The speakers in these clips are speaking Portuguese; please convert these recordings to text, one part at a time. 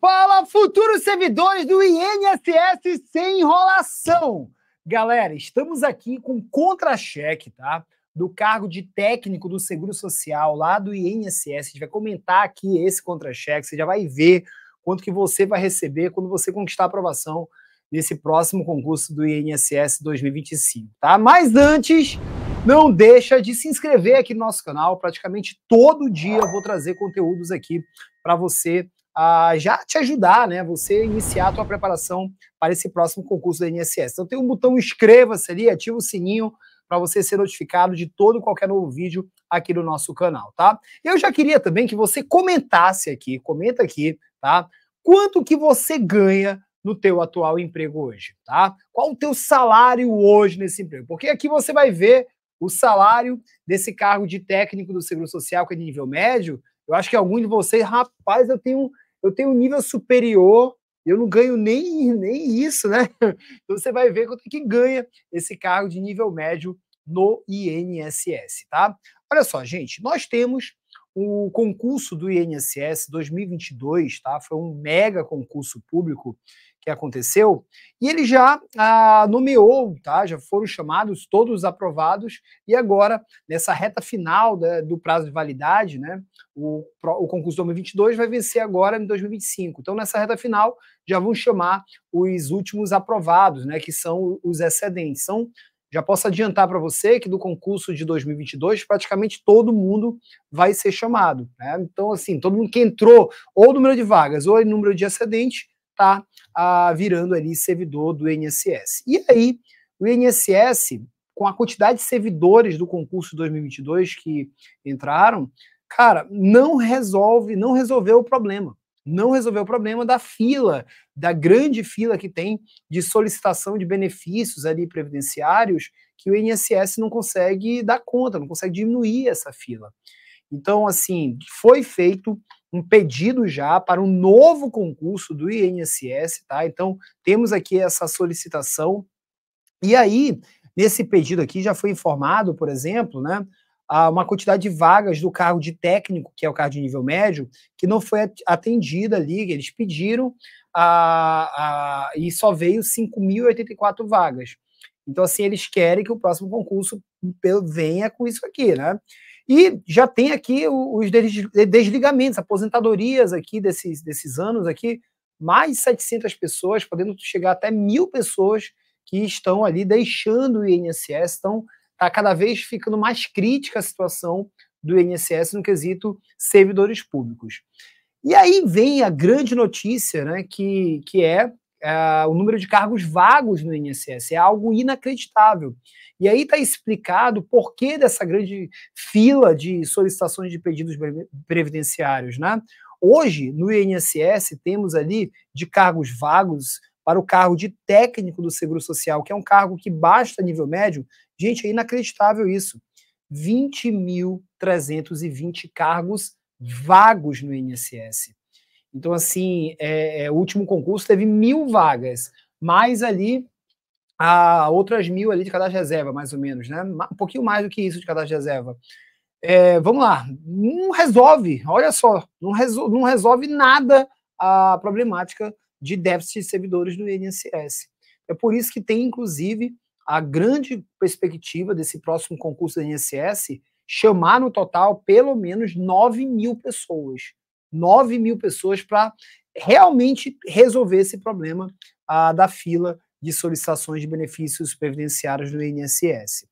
Fala, futuros servidores do INSS sem enrolação! Galera, estamos aqui com contra-cheque, tá? Do cargo de técnico do Seguro Social lá do INSS. A gente vai comentar aqui esse contra-cheque, você já vai ver quanto que você vai receber quando você conquistar a aprovação nesse próximo concurso do INSS 2025, tá? Mas antes, não deixa de se inscrever aqui no nosso canal. Praticamente todo dia eu vou trazer conteúdos aqui para você ah, já te ajudar, né? Você iniciar a tua preparação para esse próximo concurso da INSS. Então tem um botão inscreva-se ali, ativa o sininho para você ser notificado de todo qualquer novo vídeo aqui no nosso canal, tá? Eu já queria também que você comentasse aqui, comenta aqui, tá? Quanto que você ganha no teu atual emprego hoje, tá? Qual o teu salário hoje nesse emprego? Porque aqui você vai ver o salário desse cargo de técnico do Seguro Social que é de nível médio eu acho que algum de vocês, rapaz, eu tenho, eu tenho um nível superior, eu não ganho nem, nem isso, né? Então você vai ver quanto é que ganha esse cargo de nível médio no INSS, tá? Olha só, gente, nós temos o concurso do INSS 2022, tá? Foi um mega concurso público que aconteceu, e ele já ah, nomeou, tá? Já foram chamados, todos aprovados, e agora, nessa reta final da, né, do prazo de validade, né? O, o concurso 2022 vai vencer agora em 2025. Então, nessa reta final, já vão chamar os últimos aprovados, né? Que são os excedentes. São então, já posso adiantar para você que do concurso de 2022 praticamente todo mundo vai ser chamado. Né? Então, assim, todo mundo que entrou ou número de vagas ou número de excedente está ah, virando ali servidor do INSS. E aí, o INSS, com a quantidade de servidores do concurso 2022 que entraram, cara, não resolve, não resolveu o problema. Não resolveu o problema da fila, da grande fila que tem de solicitação de benefícios ali previdenciários, que o INSS não consegue dar conta, não consegue diminuir essa fila. Então, assim, foi feito um pedido já para um novo concurso do INSS, tá? Então, temos aqui essa solicitação. E aí, nesse pedido aqui, já foi informado, por exemplo, né? uma quantidade de vagas do cargo de técnico, que é o cargo de nível médio, que não foi atendida ali, eles pediram, a, a, e só veio 5.084 vagas. Então, assim, eles querem que o próximo concurso venha com isso aqui, né? E já tem aqui os desligamentos, aposentadorias aqui desses, desses anos aqui, mais 700 pessoas, podendo chegar até mil pessoas que estão ali deixando o INSS, então está cada vez ficando mais crítica a situação do INSS no quesito servidores públicos. E aí vem a grande notícia, né, que, que é é, o número de cargos vagos no INSS. É algo inacreditável. E aí está explicado por que dessa grande fila de solicitações de pedidos previdenciários. Né? Hoje, no INSS, temos ali de cargos vagos para o cargo de técnico do Seguro Social, que é um cargo que basta nível médio. Gente, é inacreditável isso. 20.320 cargos vagos no INSS. Então, assim, é, é, o último concurso teve mil vagas, mais ali a outras mil ali de cadastro de reserva, mais ou menos, né? Um pouquinho mais do que isso de cadastro de reserva. É, vamos lá, não resolve, olha só, não, resolve, não resolve nada a problemática de déficit de servidores do INSS. É por isso que tem, inclusive, a grande perspectiva desse próximo concurso do INSS chamar no total pelo menos 9 mil pessoas. 9 mil pessoas para realmente resolver esse problema ah, da fila de solicitações de benefícios previdenciários do INSS.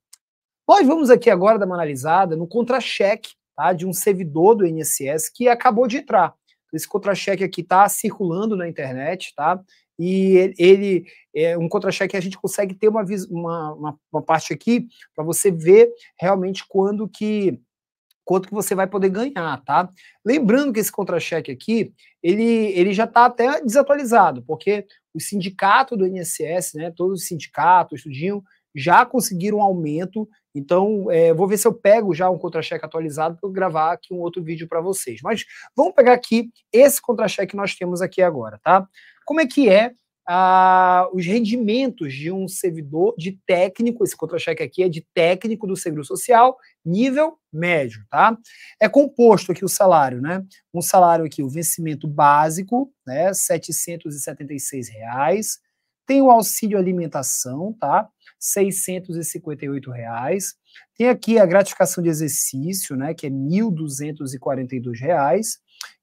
Nós vamos aqui agora dar uma analisada no contra-cheque tá, de um servidor do INSS que acabou de entrar. Esse contra-cheque aqui está circulando na internet, tá? E ele, é um contra-cheque, que a gente consegue ter uma, uma, uma parte aqui para você ver realmente quando que quanto que você vai poder ganhar, tá? Lembrando que esse contra-cheque aqui, ele, ele já está até desatualizado, porque o sindicato do INSS, né, todos os sindicatos, tudinho, já conseguiram um aumento, então é, vou ver se eu pego já um contra-cheque atualizado para gravar aqui um outro vídeo para vocês. Mas vamos pegar aqui esse contra-cheque que nós temos aqui agora, tá? Como é que é ah, os rendimentos de um servidor de técnico, esse contra-cheque aqui é de técnico do Seguro Social, nível médio, tá? É composto aqui o salário, né? Um salário aqui, o vencimento básico, né, R$ 776, reais. tem o auxílio alimentação, tá? R$ 658,00. Reais. Tem aqui a gratificação de exercício, né, que é R$ 1.242,00.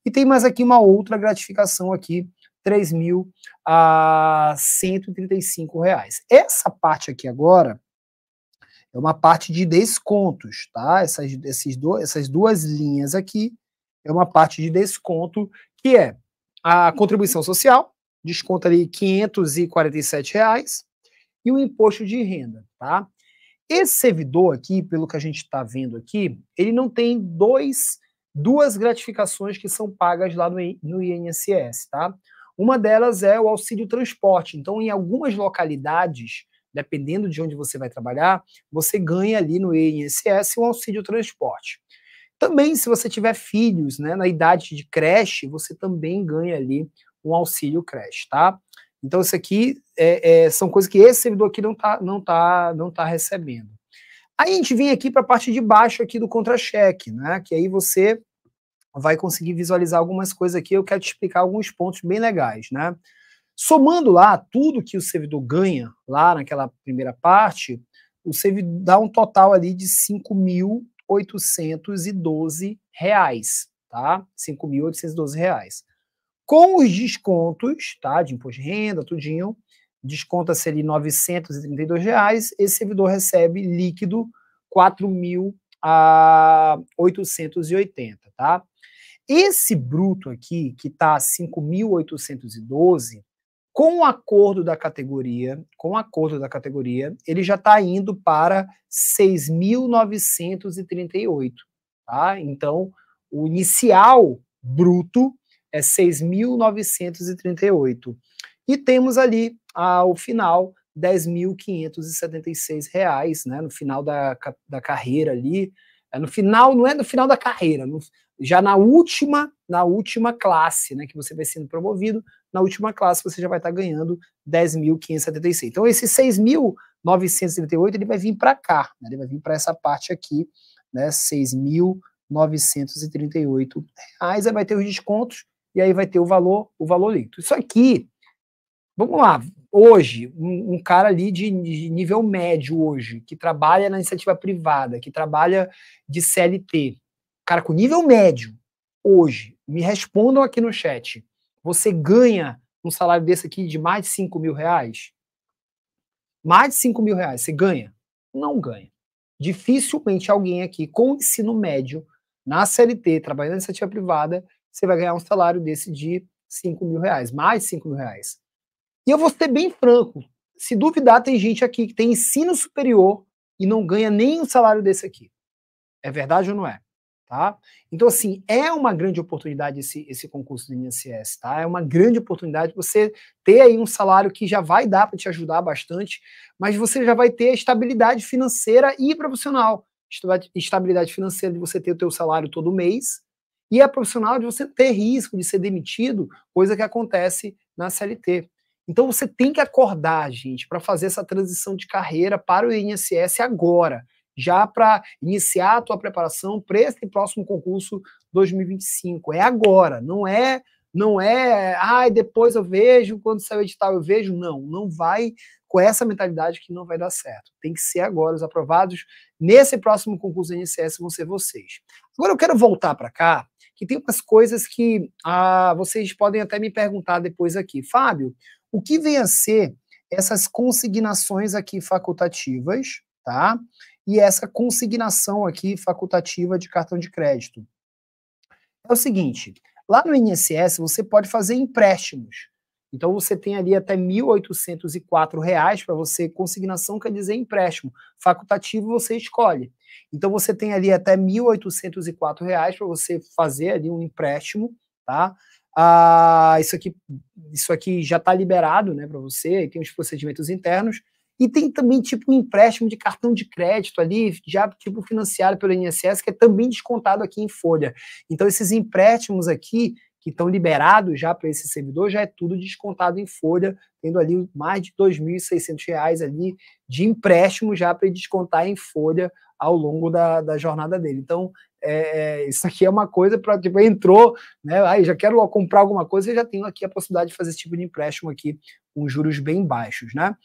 e tem mais aqui uma outra gratificação aqui 3.135 reais. Essa parte aqui agora é uma parte de descontos, tá? Essas, esses do, essas duas linhas aqui é uma parte de desconto que é a contribuição social, desconta ali 547 reais e o imposto de renda, tá? Esse servidor aqui, pelo que a gente está vendo aqui, ele não tem dois, duas gratificações que são pagas lá no, no INSS, tá? Uma delas é o auxílio transporte. Então, em algumas localidades, dependendo de onde você vai trabalhar, você ganha ali no INSS um auxílio transporte. Também, se você tiver filhos, né, na idade de creche, você também ganha ali um auxílio creche, tá? Então, isso aqui é, é, são coisas que esse servidor aqui não tá, não tá, não tá recebendo. Aí a gente vem aqui para a parte de baixo aqui do contra-cheque, né? Que aí você vai conseguir visualizar algumas coisas aqui. Eu quero te explicar alguns pontos bem legais, né? Somando lá tudo que o servidor ganha lá naquela primeira parte, o servidor dá um total ali de 5.812 reais, tá? 5.812 reais. Com os descontos, tá? De imposto de renda, tudinho, desconta-se ali 932 reais, esse servidor recebe líquido 4.880, tá? Esse bruto aqui, que está 5.812, com o acordo da categoria, com o acordo da categoria, ele já está indo para 6.938, tá? Então, o inicial bruto é 6.938. E temos ali ao final R$ reais né, no final da, da carreira ali, é no final, não é no final da carreira, no, já na última, na última classe, né, que você vai sendo promovido, na última classe você já vai estar tá ganhando 10.576. Então esse 6.938 ele vai vir para cá, né, ele vai vir para essa parte aqui, né, 6.938 reais, aí vai ter os descontos e aí vai ter o valor, o valor líquido. Isso aqui, vamos lá, hoje, um, um cara ali de, de, nível médio hoje, que trabalha na iniciativa privada, que trabalha de CLT, cara com nível médio, hoje, me respondam aqui no chat, você ganha um salário desse aqui de mais de 5 mil reais? Mais de 5 mil reais, você ganha? Não ganha. Dificilmente alguém aqui com ensino médio, na CLT, trabalhando na iniciativa privada, você vai ganhar um salário desse de 5 mil reais, mais 5 mil reais. E eu vou ser bem franco: se duvidar, tem gente aqui que tem ensino superior e não ganha nem um salário desse aqui. É verdade ou não é? Tá? Então, assim, é uma grande oportunidade esse, esse concurso do INSS, tá? É uma grande oportunidade você ter aí um salário que já vai dar para te ajudar bastante, mas você já vai ter estabilidade financeira e profissional. Estabilidade financeira de você ter o teu salário todo mês e a profissional de você ter risco de ser demitido, coisa que acontece na CLT. Então você tem que acordar, gente, para fazer essa transição de carreira para o INSS agora, já para iniciar a tua preparação para esse próximo concurso 2025. É agora, não é não é, ai, ah, depois eu vejo, quando sair o edital eu vejo. Não, não vai com essa mentalidade que não vai dar certo. Tem que ser agora. Os aprovados nesse próximo concurso do INSS vão ser vocês. Agora eu quero voltar para cá, que tem umas coisas que ah, vocês podem até me perguntar depois aqui. Fábio, o que vem a ser essas consignações aqui facultativas, tá? E essa consignação aqui facultativa de cartão de crédito. É o seguinte, lá no INSS você pode fazer empréstimos. Então você tem ali até R$ reais para você, consignação quer dizer empréstimo, facultativo você escolhe. Então você tem ali até R$ reais para você fazer ali um empréstimo, tá? ah, isso aqui isso aqui já está liberado né, para você, tem os procedimentos internos, e tem também tipo um empréstimo de cartão de crédito ali, já tipo financiado pelo INSS, que é também descontado aqui em folha. Então esses empréstimos aqui que estão liberados já para esse servidor, já é tudo descontado em folha, tendo ali mais de R$ 2.600 ali de empréstimo já para descontar em folha ao longo da, da jornada dele. Então, é, é isso aqui é uma coisa para, tipo, entrou, né? Aí já quero comprar alguma coisa e já tenho aqui a possibilidade de fazer esse tipo de empréstimo aqui com juros bem baixos, né?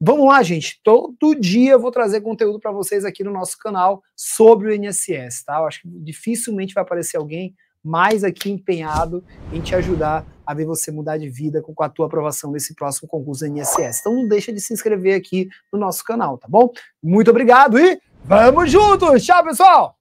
Vamos lá, gente. Todo dia eu vou trazer conteúdo para vocês aqui no nosso canal sobre o INSS, tá? Eu acho que dificilmente vai aparecer alguém mais aqui empenhado em te ajudar a ver você mudar de vida com a tua aprovação nesse próximo concurso do INSS. Então não deixa de se inscrever aqui no nosso canal, tá bom? Muito obrigado e Vamos juntos! Tchau, pessoal!